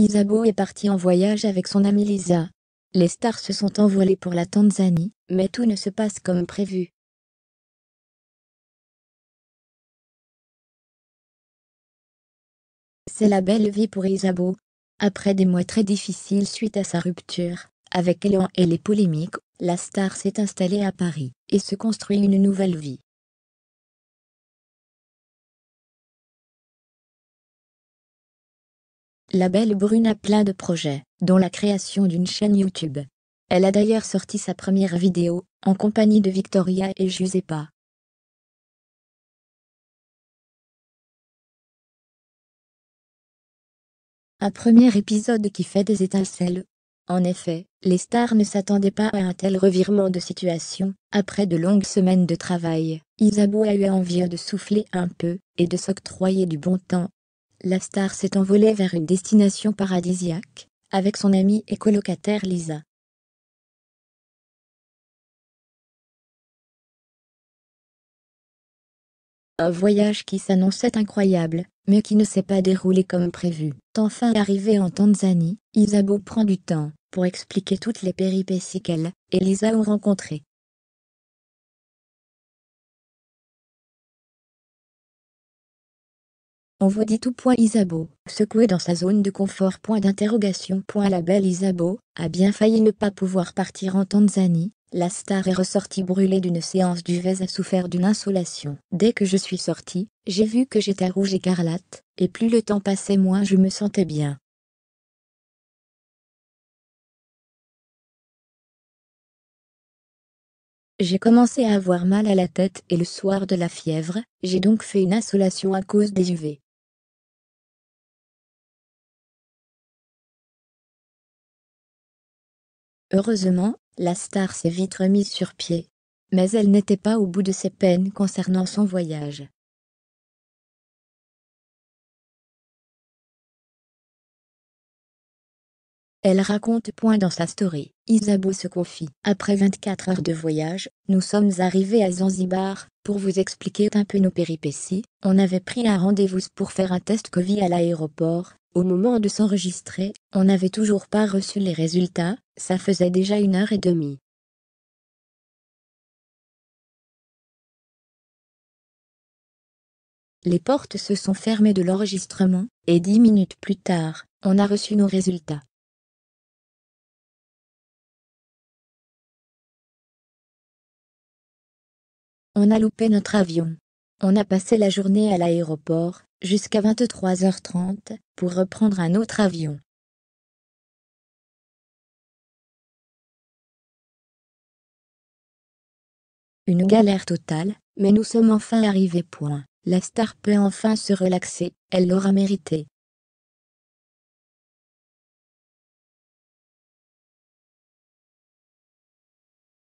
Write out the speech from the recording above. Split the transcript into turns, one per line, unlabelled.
Isabeau est partie en voyage avec son amie Lisa. Les stars se sont envolées pour la Tanzanie, mais tout ne se passe comme prévu. C'est la belle vie pour Isabeau.
Après des mois très difficiles suite à sa rupture, avec Elan et les polémiques, la star s'est installée à Paris et se construit une nouvelle vie.
La belle brune
a plein de projets, dont la création d'une chaîne YouTube. Elle a d'ailleurs sorti sa première vidéo, en compagnie de Victoria et Giuseppa. Un premier épisode qui fait des étincelles. En effet, les stars ne s'attendaient pas à un tel revirement de situation, après de longues semaines de travail. Isabou a eu envie de souffler un peu, et de s'octroyer du bon temps, la star s'est envolée vers une destination paradisiaque, avec son amie et colocataire Lisa. Un voyage qui s'annonçait incroyable, mais qui ne s'est pas déroulé comme prévu. Enfin arrivée en Tanzanie, Isabeau prend du temps pour expliquer toutes les péripéties qu'elle et Lisa ont
rencontrées.
On vous dit tout. Point Isabeau, secoué dans sa zone de confort. Point d'interrogation. Point la belle Isabeau, a bien failli ne pas pouvoir partir en Tanzanie. La star est ressortie brûlée d'une séance du Vez a souffert d'une insolation. Dès que je suis sortie, j'ai vu que j'étais rouge écarlate, et plus le temps passait moins je me sentais bien.
J'ai commencé à avoir mal à la tête et le soir de la fièvre, j'ai donc fait une insolation à cause des UV. Heureusement, la star s'est vite remise sur pied. Mais elle n'était pas au bout de ses peines concernant son voyage.
Elle raconte point dans sa story. Isabeau se confie. Après 24 heures de voyage, nous sommes arrivés à Zanzibar. Pour vous expliquer un peu nos péripéties, on avait pris un rendez-vous pour faire un test Covid à l'aéroport, au moment de s'enregistrer, on n'avait toujours pas reçu les résultats, ça faisait déjà une heure et demie.
Les portes se sont fermées de l'enregistrement, et dix minutes plus tard, on a reçu nos résultats.
On a loupé notre avion. On a passé la journée à l'aéroport, jusqu'à 23h30 pour reprendre un autre avion. Une galère totale, mais nous sommes enfin arrivés. Point. La star peut enfin se relaxer, elle l'aura mérité.